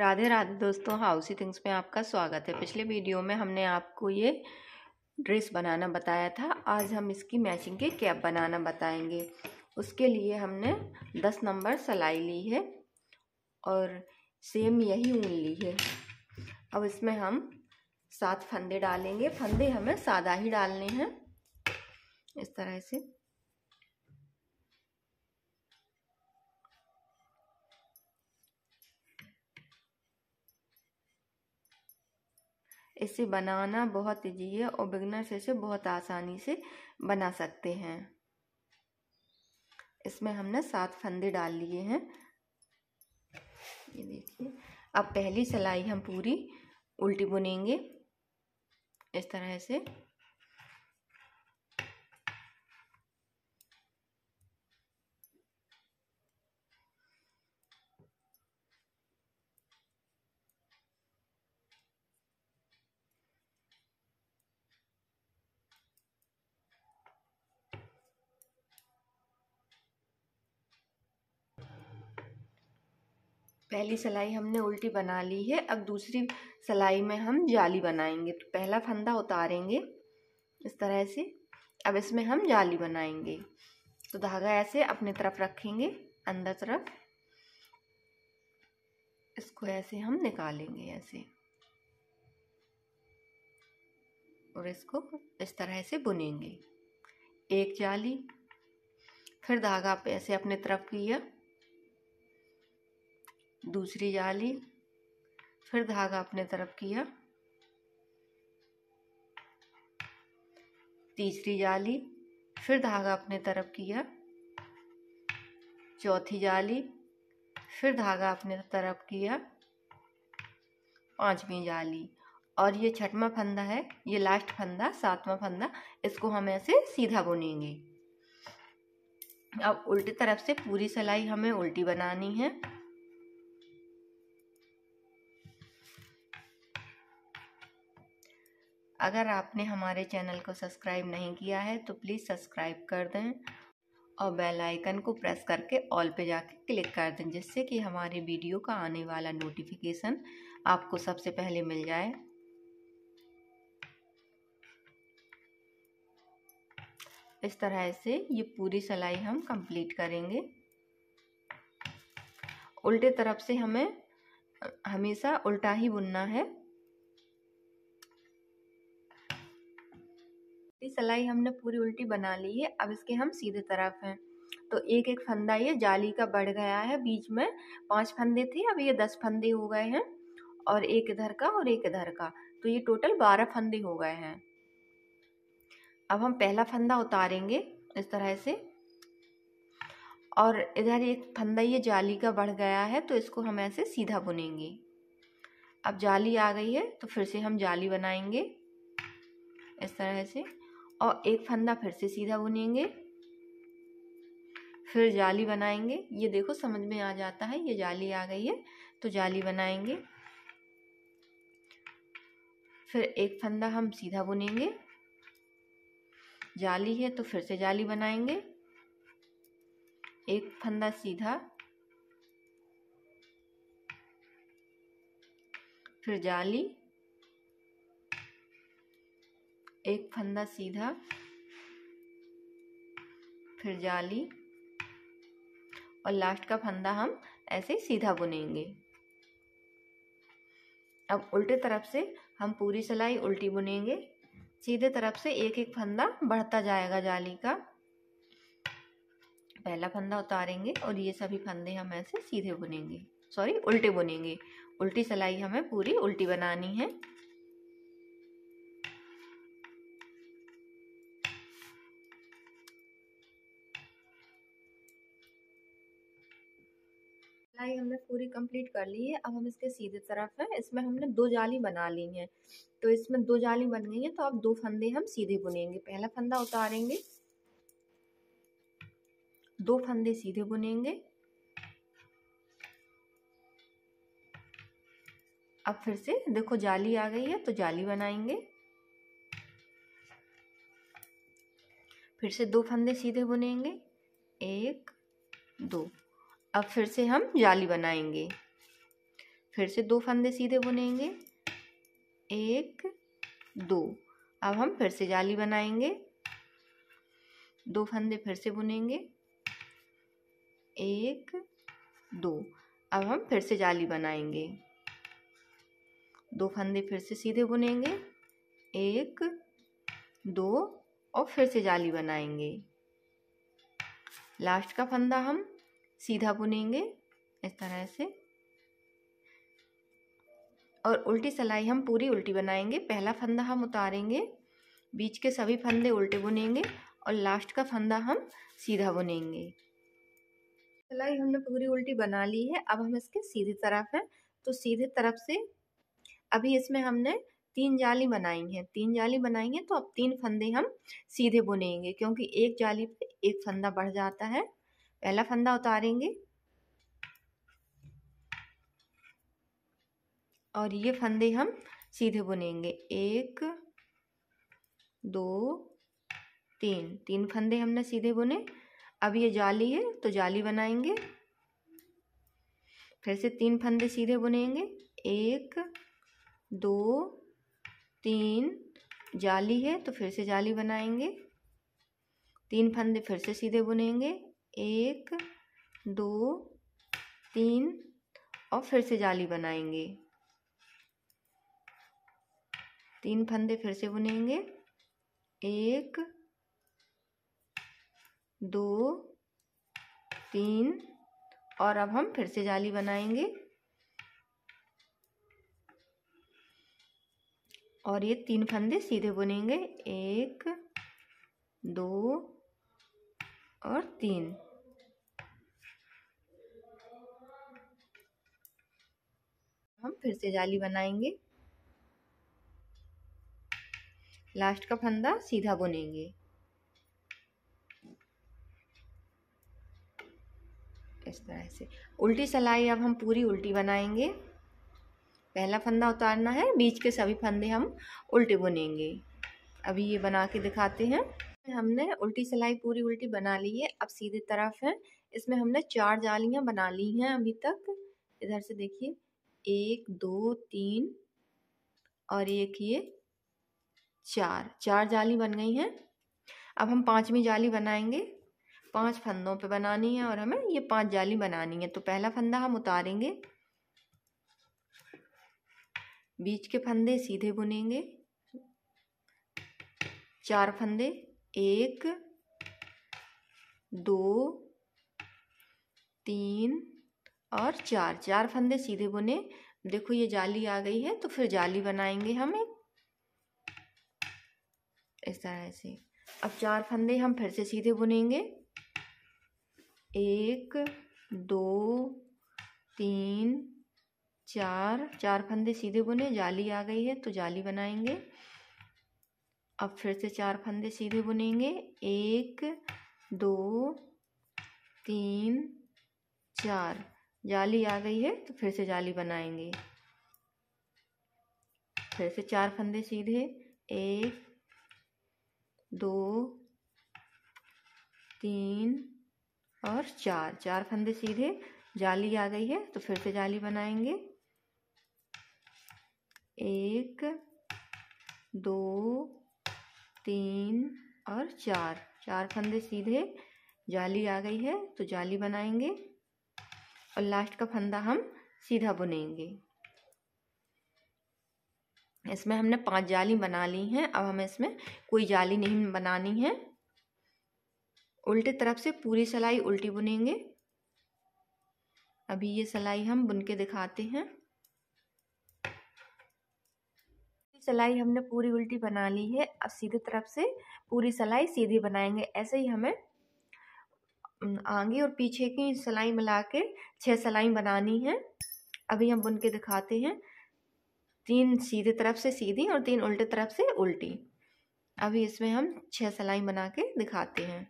राधे राधे दोस्तों हाउसी थिंग्स में आपका स्वागत है पिछले वीडियो में हमने आपको ये ड्रेस बनाना बताया था आज हम इसकी मैचिंग के कैप बनाना बताएंगे उसके लिए हमने दस नंबर सलाई ली है और सेम यही ऊन ली है अब इसमें हम सात फंदे डालेंगे फंदे हमें सादा ही डालने हैं इस तरह से इसे बनाना बहुत ईजी है और बिगनर्स इसे बहुत आसानी से बना सकते हैं इसमें हमने सात फंदे डाल लिए हैं ये देखिए अब पहली सिलाई हम पूरी उल्टी बुनेंगे इस तरह से पहली सिलाई हमने उल्टी बना ली है अब दूसरी सिलाई में हम जाली बनाएंगे तो पहला फंदा उतारेंगे इस तरह से अब इसमें हम जाली बनाएंगे तो धागा ऐसे अपने तरफ रखेंगे अंदर तरफ इसको ऐसे हम निकालेंगे ऐसे और इसको इस तरह से बुनेंगे एक जाली फिर धागा ऐसे अपने तरफ किया दूसरी जाली फिर धागा अपने तरफ किया तीसरी जाली फिर धागा अपने तरफ किया चौथी जाली फिर धागा अपने तरफ किया पांचवी जाली और ये छठवा फंदा है ये लास्ट फंदा सातवां फंदा इसको हम ऐसे सीधा बुनेंगे अब उल्टी तरफ से पूरी सिलाई हमें उल्टी बनानी है अगर आपने हमारे चैनल को सब्सक्राइब नहीं किया है तो प्लीज़ सब्सक्राइब कर दें और बेल आइकन को प्रेस करके ऑल पे जाके क्लिक कर दें जिससे कि हमारे वीडियो का आने वाला नोटिफिकेशन आपको सबसे पहले मिल जाए इस तरह से ये पूरी सिलाई हम कंप्लीट करेंगे उल्टे तरफ से हमें हमेशा उल्टा ही बुनना है उल्टी सिलाई हमने पूरी उल्टी बना ली है अब इसके हम सीधे तरफ हैं तो एक एक फंदा ये जाली का बढ़ गया है बीच में पांच फंदे थे अब ये दस फंदे हो गए हैं और एक इधर का और एक इधर का तो ये टोटल बारह फंदे हो गए हैं अब हम पहला फंदा उतारेंगे इस तरह से और इधर एक फंदा ये जाली का बढ़ गया है तो इसको हम ऐसे सीधा बुनेंगे अब जाली आ गई है तो फिर से हम जाली बनाएंगे इस तरह से और एक फंदा फिर से सीधा बुनेंगे फिर जाली बनाएंगे ये देखो समझ में आ जाता है ये जाली आ गई है तो जाली बनाएंगे फिर एक फंदा हम सीधा बुनेंगे जाली है तो फिर से जाली बनाएंगे एक फंदा सीधा फिर जाली एक फंदा सीधा फिर जाली और लास्ट का फंदा हम ऐसे ही सीधा बुनेंगे अब उल्टे तरफ से हम पूरी सिलाई उल्टी बुनेंगे सीधे तरफ से एक एक फंदा बढ़ता जाएगा जाली का पहला फंदा उतारेंगे और ये सभी फंदे हम ऐसे सीधे बुनेंगे सॉरी उल्टे बुनेंगे उल्टी सिलाई हमें पूरी उल्टी बनानी है कढ़ाई हमने पूरी कंप्लीट कर ली है अब हम इसके सीधे तरफ है इसमें हमने दो जाली बना ली है तो इसमें दो जाली बन गई है तो अब दो फंदे हम सीधे बुनेंगे पहला फंदा उतारेंगे दो फंदे सीधे बुनेंगे अब फिर से देखो जाली आ गई है तो जाली बनाएंगे फिर से दो फंदे सीधे बुनेंगे एक दो अब फिर से हम जाली बनाएंगे फिर से दो फंदे सीधे बुनेंगे एक दो अब हम फिर से जाली बनाएंगे दो फंदे फिर से बुनेंगे एक दो अब हम फिर से जाली बनाएंगे दो फंदे फिर से सीधे बुनेंगे एक दो और फिर से जाली बनाएंगे लास्ट का फंदा हम सीधा बुनेंगे इस तरह से और उल्टी सलाई हम पूरी उल्टी बनाएंगे पहला फंदा हम उतारेंगे बीच के सभी फंदे उल्टे बुनेंगे और लास्ट का फंदा हम सीधा बुनेंगे सिलाई हमने पूरी उल्टी बना ली है अब हम इसके सीधे तरफ है तो सीधे तरफ से अभी इसमें हमने तीन जाली बनाई है तीन जाली बनाई है तो अब तीन फंदे हम सीधे बुनेंगे क्योंकि एक जाली पे एक फंदा बढ़ जाता है पहला फंदा उतारेंगे और ये फंदे हम सीधे बुनेंगे एक दो तीन तीन फंदे हमने सीधे बुने अब ये जाली है तो जाली बनाएंगे फिर से तीन फंदे सीधे बुनेंगे एक दो तीन जाली है तो फिर से जाली बनाएंगे तीन फंदे फिर से सीधे बुनेंगे एक दो तीन और फिर से जाली बनाएंगे तीन फंदे फिर से बुनेंगे एक दो तीन और अब हम फिर से जाली बनाएंगे और ये तीन फंदे सीधे बुनेंगे एक दो और तीन हम फिर से जाली बनाएंगे लास्ट का फंदा सीधा बुनेंगे इस तरह से उल्टी सलाई अब हम पूरी उल्टी बनाएंगे पहला फंदा उतारना है बीच के सभी फंदे हम उल्टे बुनेंगे अभी ये बना के दिखाते हैं हमने उल्टी सिलाई पूरी उल्टी बना ली है अब सीधे तरफ है इसमें हमने चार जालियां बना ली हैं अभी तक इधर से देखिए एक दो तीन और एक ये चार चार जाली बन गई हैं अब हम पांचवी जाली बनाएंगे पांच फंदों पे बनानी है और हमें ये पांच जाली बनानी है तो पहला फंदा हम उतारेंगे बीच के फंदे सीधे बुनेंगे चार फंदे एक दो तीन और चार चार फंदे सीधे बुने देखो ये जाली आ गई है तो फिर जाली बनाएंगे हम एक इस तरह से अब चार फंदे हम फिर से सीधे बुनेंगे एक दो तीन चार चार फंदे सीधे बुने जाली आ गई है तो जाली बनाएंगे अब फिर से चार फंदे सीधे बुनेंगे एक दो तीन चार जाली आ गई है तो फिर से जाली बनाएंगे फिर से चार फंदे सीधे एक दो तीन और चार चार फंदे सीधे जाली आ गई है तो फिर से जाली बनाएंगे एक दो तीन और चार चार फंदे सीधे जाली आ गई है तो जाली बनाएंगे और लास्ट का फंदा हम सीधा बुनेंगे इसमें हमने पांच जाली बना ली हैं अब हमें इसमें कोई जाली नहीं बनानी है उल्टे तरफ से पूरी सलाई उल्टी बुनेंगे अभी ये सलाई हम बुन के दिखाते हैं सलाई हमने पूरी उल्टी बना ली है अब सीधे तरफ से पूरी सलाई सीधी बनाएंगे ऐसे ही हमें आगे और पीछे की सिलाई मिला के छः सलाई बनानी है अभी हम बुन के दिखाते हैं तीन सीधे तरफ से सीधी और तीन उल्टे तरफ से उल्टी अभी इसमें हम छः सलाई बना के दिखाते हैं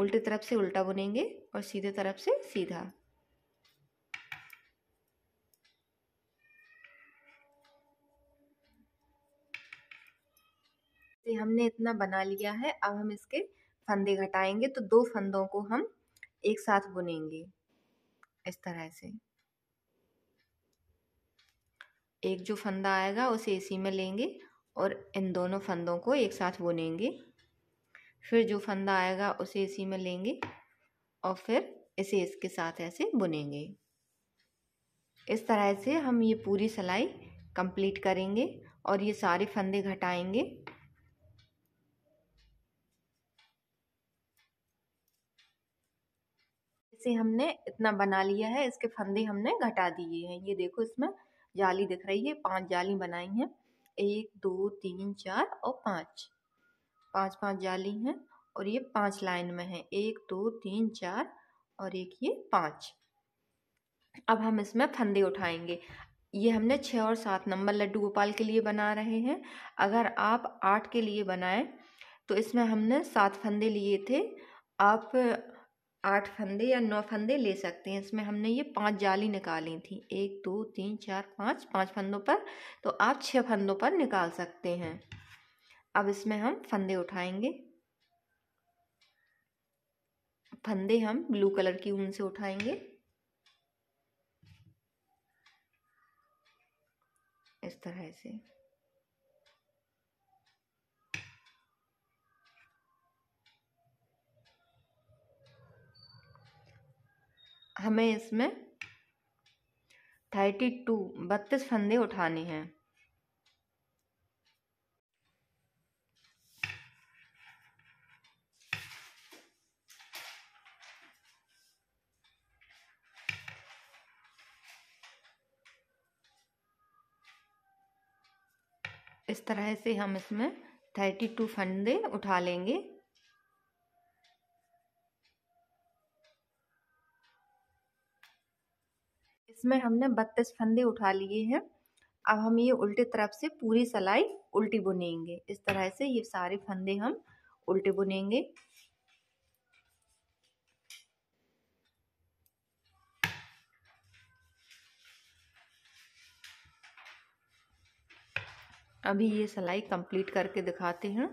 उल्टे तरफ से उल्टा बुनेंगे और सीधे तरफ से सीधा ये हमने इतना बना लिया है अब हम इसके फंदे घटाएंगे तो दो फंदों को हम एक साथ बुनेंगे इस तरह से एक जो फंदा आएगा उसे इसी में लेंगे और इन दोनों फंदों को एक साथ बुनेंगे फिर जो फंदा आएगा उसे इसी में लेंगे और फिर इसे इसके साथ ऐसे बुनेंगे इस तरह से हम ये पूरी सिलाई कंप्लीट करेंगे और ये सारे फंदे घटाएंगे से हमने इतना बना लिया है इसके फंदे हमने घटा दिए हैं ये देखो इसमें जाली दिख रही है पांच जाली बनाई हैं एक दो तीन चार और पाँच पांच पांच जाली हैं और ये पांच लाइन में है एक दो तीन चार और एक ये पाँच अब हम इसमें फंदे उठाएंगे ये हमने छः और सात नंबर लड्डू गोपाल के लिए बना रहे हैं अगर आप आठ के लिए बनाएं तो इसमें हमने सात फंदे लिए थे आप आठ फंदे या नौ फंदे ले सकते हैं इसमें हमने ये पांच जाली निकाली थी एक दो तीन चार पाँच पाँच फंदों पर तो आप छह फंदों पर निकाल सकते हैं अब इसमें हम फंदे उठाएंगे फंदे हम ब्लू कलर की ऊन से उठाएंगे इस तरह से हमें इसमें थर्टी टू बत्तीस फंदे उठाने हैं इस तरह से हम इसमें थर्टी टू फंदे उठा लेंगे इसमें हमने बत्तीस फंदे उठा लिए हैं अब हम ये उल्टे तरफ से पूरी सलाई उल्टी बुनेंगे इस तरह से ये सारे फंदे हम उल्टे बुनेंगे अभी ये सलाई कंप्लीट करके दिखाते हैं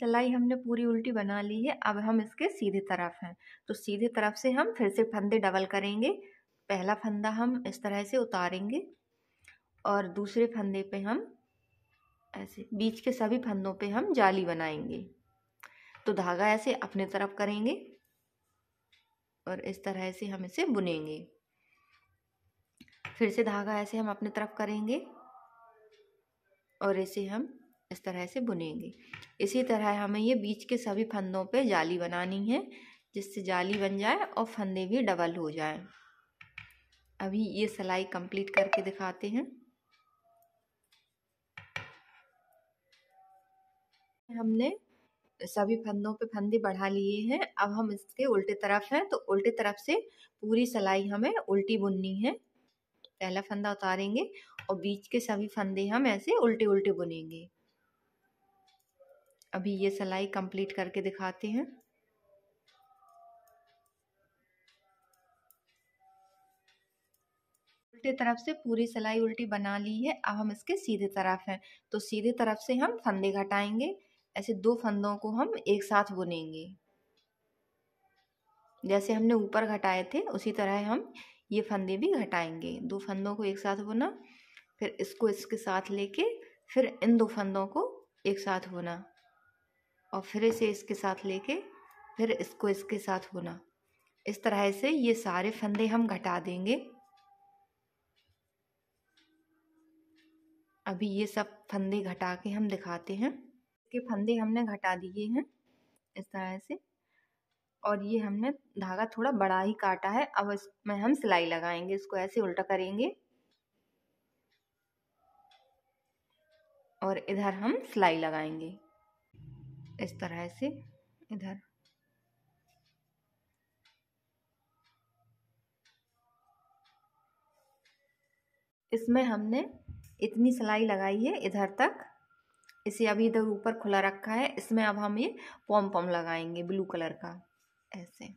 सिलाई हमने पूरी उल्टी बना ली है अब हम इसके सीधे तरफ हैं तो सीधे तरफ से हम फिर से फंदे डबल करेंगे पहला फंदा हम इस तरह से उतारेंगे और दूसरे फंदे पे हम ऐसे बीच के सभी फंदों पे हम जाली बनाएंगे तो धागा ऐसे अपने तरफ करेंगे और इस तरह से हम इसे बुनेंगे फिर से धागा ऐसे हम अपने तरफ करेंगे और इसे हम इस तरह से बुनेंगे इसी तरह हमें ये बीच के सभी फंदों पे जाली बनानी है जिससे जाली बन जाए और फंदे भी डबल हो जाए अभी ये सिलाई कंप्लीट करके दिखाते हैं हमने सभी फंदों पे फंदे बढ़ा लिए हैं अब हम इसके उल्टे तरफ हैं तो उल्टे तरफ से पूरी सिलाई हमें उल्टी बुननी है पहला फंदा उतारेंगे और बीच के सभी फंदे हम ऐसे उल्टे उल्टे बुनेंगे अभी ये सिलाई कंप्लीट करके दिखाते हैं उल्टे तरफ से पूरी सिलाई उल्टी बना ली है अब हम इसके सीधे तरफ हैं तो सीधे तरफ से हम फंदे घटाएंगे ऐसे दो फंदों को हम एक साथ बुनेंगे जैसे हमने ऊपर घटाए थे उसी तरह हम ये फंदे भी घटाएंगे दो फंदों को एक साथ बुना फिर इसको इसके साथ लेके फिर इन दो फंदों को एक साथ बुना और फिर इसे इसके साथ लेके फिर इसको इसके साथ होना इस तरह से ये सारे फंदे हम घटा देंगे अभी ये सब फंदे घटा के हम दिखाते हैं कि फंदे हमने घटा दिए हैं इस तरह से और ये हमने धागा थोड़ा बड़ा ही काटा है अब इसमें हम सिलाई लगाएंगे इसको ऐसे उल्टा करेंगे और इधर हम सिलाई लगाएंगे इस तरह से इधर इसमें हमने इतनी सिलाई लगाई है इधर तक इसे अभी इधर ऊपर खुला रखा है इसमें अब हम ये पॉम पॉम लगाएंगे ब्लू कलर का ऐसे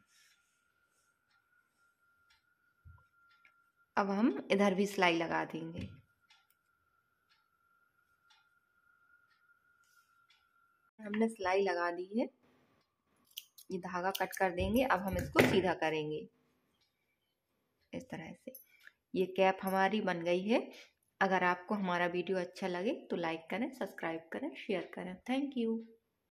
अब हम इधर भी सिलाई लगा देंगे हमने सिलाई लगा दी है ये धागा कट कर देंगे अब हम इसको सीधा करेंगे इस तरह से ये कैप हमारी बन गई है अगर आपको हमारा वीडियो अच्छा लगे तो लाइक करें सब्सक्राइब करें शेयर करें थैंक यू